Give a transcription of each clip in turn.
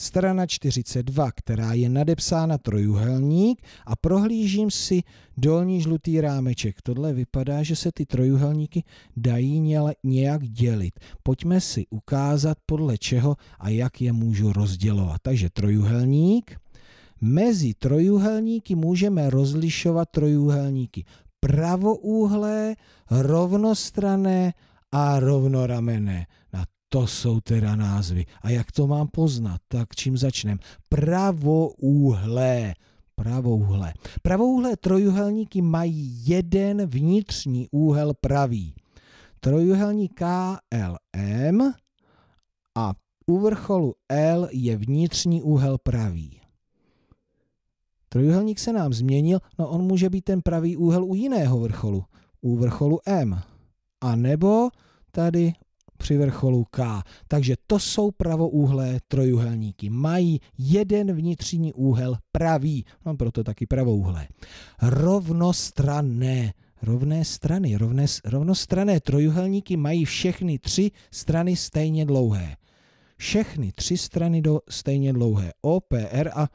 strana 42, která je nadepsána trojuhelník a prohlížím si dolní žlutý rámeček. Tohle vypadá, že se ty trojuhelníky dají nějak dělit. Pojďme si ukázat podle čeho a jak je můžu rozdělovat. Takže trojuhelník. Mezi trojuhelníky můžeme rozlišovat trojuhelníky pravoúhlé, rovnostrané a rovnoramené. Na to jsou teda názvy. A jak to mám poznat? Tak čím začnem? Pravouhlé pravouhlé. Pravouhlé trojuhelníky mají jeden vnitřní úhel pravý. Trojuhelník KLM a u vrcholu L je vnitřní úhel pravý. Trojuhelník se nám změnil, no on může být ten pravý úhel u jiného vrcholu, u vrcholu M. A nebo tady při vrcholu K. Takže to jsou pravoúhlé trojuhelníky. Mají jeden vnitřní úhel pravý, no proto taky pravouhlé. Rovnostranné rovné strany, rovné, rovnostranné trojuhelníky mají všechny tři strany stejně dlouhé. Všechny tři strany do, stejně dlouhé. O, P, R a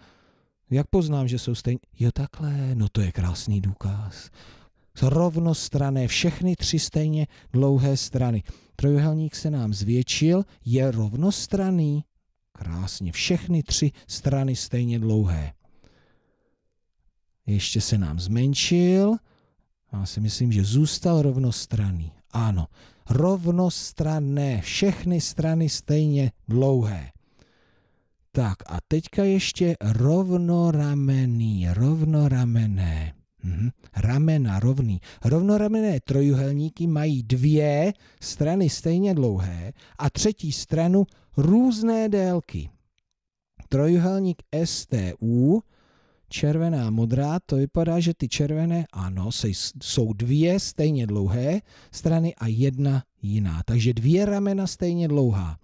jak poznám, že jsou stejně? Jo, takhle, no to je krásný důkaz rovnostrané, všechny tři stejně dlouhé strany. Trojuhelník se nám zvětšil, je rovnostraný. Krásně, všechny tři strany stejně dlouhé. Ještě se nám zmenšil. Já si myslím, že zůstal rovnostraný. Ano, rovnostranné, všechny strany stejně dlouhé. Tak a teďka ještě rovnoramený, rovnoramený rovný. Rovnoramenné trojuhelníky mají dvě strany stejně dlouhé a třetí stranu různé délky. Trojuhelník STU, červená, modrá, to vypadá, že ty červené, ano, jsou dvě stejně dlouhé strany a jedna jiná. Takže dvě ramena stejně dlouhá.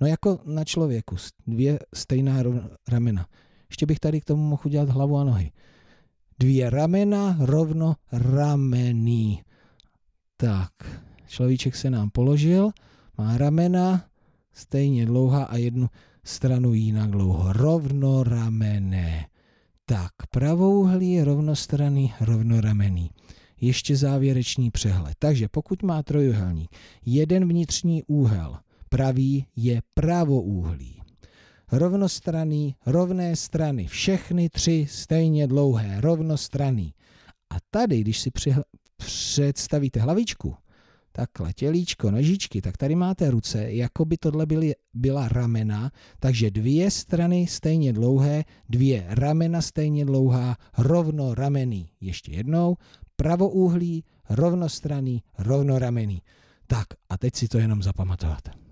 No jako na člověku, dvě stejná ramena. Ještě bych tady k tomu mohl udělat hlavu a nohy dvě ramena rovno ramení. Tak, človíček se nám položil, má ramena stejně dlouhá a jednu stranu jinak dlouho. Rovno ramené. Tak, pravouhlý, rovnostraný, rovnoramený. Ještě závěrečný přehled. Takže pokud má trojuhelník jeden vnitřní úhel, pravý je pravoúhlý rovnostraný, rovné strany, všechny tři stejně dlouhé, rovnostraný. A tady, když si při, představíte hlavičku, takhle tělíčko, nožičky, tak tady máte ruce, jako by tohle byly, byla ramena, takže dvě strany stejně dlouhé, dvě ramena stejně dlouhá, rovno ramený. Ještě jednou, pravouhlý, rovnostraný, rovnoramený. Tak a teď si to jenom zapamatovat.